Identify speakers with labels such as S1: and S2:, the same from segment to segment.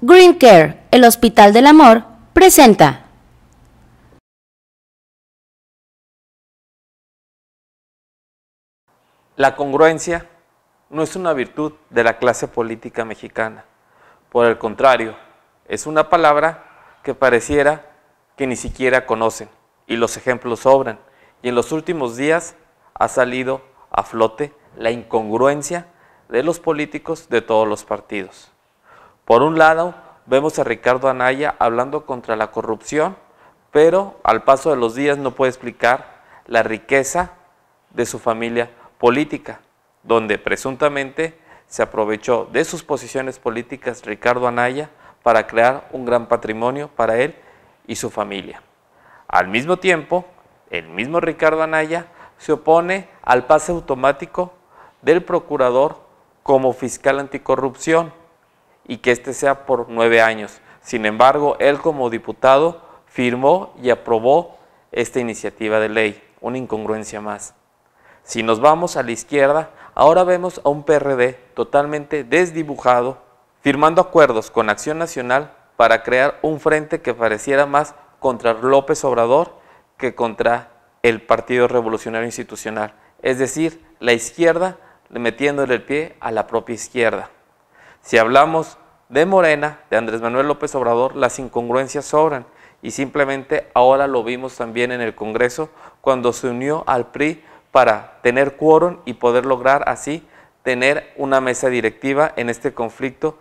S1: Green Care, el Hospital del Amor, presenta. La congruencia no es una virtud de la clase política mexicana. Por el contrario, es una palabra que pareciera que ni siquiera conocen y los ejemplos sobran. Y en los últimos días ha salido a flote la incongruencia de los políticos de todos los partidos. Por un lado, vemos a Ricardo Anaya hablando contra la corrupción, pero al paso de los días no puede explicar la riqueza de su familia política, donde presuntamente se aprovechó de sus posiciones políticas Ricardo Anaya para crear un gran patrimonio para él y su familia. Al mismo tiempo, el mismo Ricardo Anaya se opone al pase automático del procurador como fiscal anticorrupción, y que este sea por nueve años. Sin embargo, él como diputado firmó y aprobó esta iniciativa de ley, una incongruencia más. Si nos vamos a la izquierda, ahora vemos a un PRD totalmente desdibujado, firmando acuerdos con Acción Nacional para crear un frente que pareciera más contra López Obrador que contra el Partido Revolucionario Institucional, es decir, la izquierda metiéndole el pie a la propia izquierda. Si hablamos de Morena, de Andrés Manuel López Obrador, las incongruencias sobran y simplemente ahora lo vimos también en el Congreso cuando se unió al PRI para tener quórum y poder lograr así tener una mesa directiva en este conflicto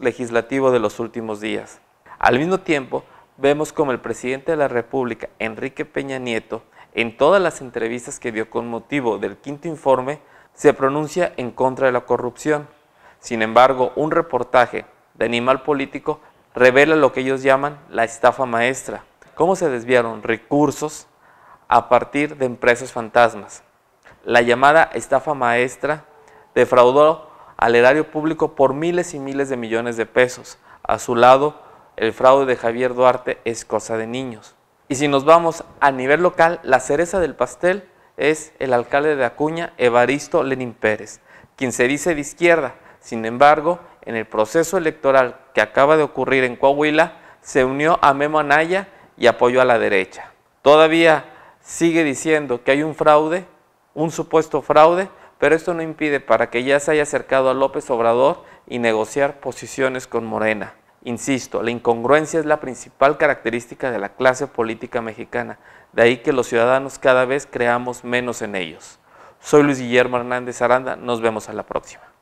S1: legislativo de los últimos días. Al mismo tiempo, vemos como el presidente de la República, Enrique Peña Nieto, en todas las entrevistas que dio con motivo del quinto informe, se pronuncia en contra de la corrupción. Sin embargo, un reportaje de Animal Político revela lo que ellos llaman la estafa maestra. Cómo se desviaron recursos a partir de empresas fantasmas. La llamada estafa maestra defraudó al erario público por miles y miles de millones de pesos. A su lado, el fraude de Javier Duarte es cosa de niños. Y si nos vamos a nivel local, la cereza del pastel es el alcalde de Acuña, Evaristo Lenin Pérez, quien se dice de izquierda, sin embargo, en el proceso electoral que acaba de ocurrir en Coahuila, se unió a Memo Anaya y apoyó a la derecha. Todavía sigue diciendo que hay un fraude, un supuesto fraude, pero esto no impide para que ya se haya acercado a López Obrador y negociar posiciones con Morena. Insisto, la incongruencia es la principal característica de la clase política mexicana, de ahí que los ciudadanos cada vez creamos menos en ellos. Soy Luis Guillermo Hernández Aranda, nos vemos a la próxima.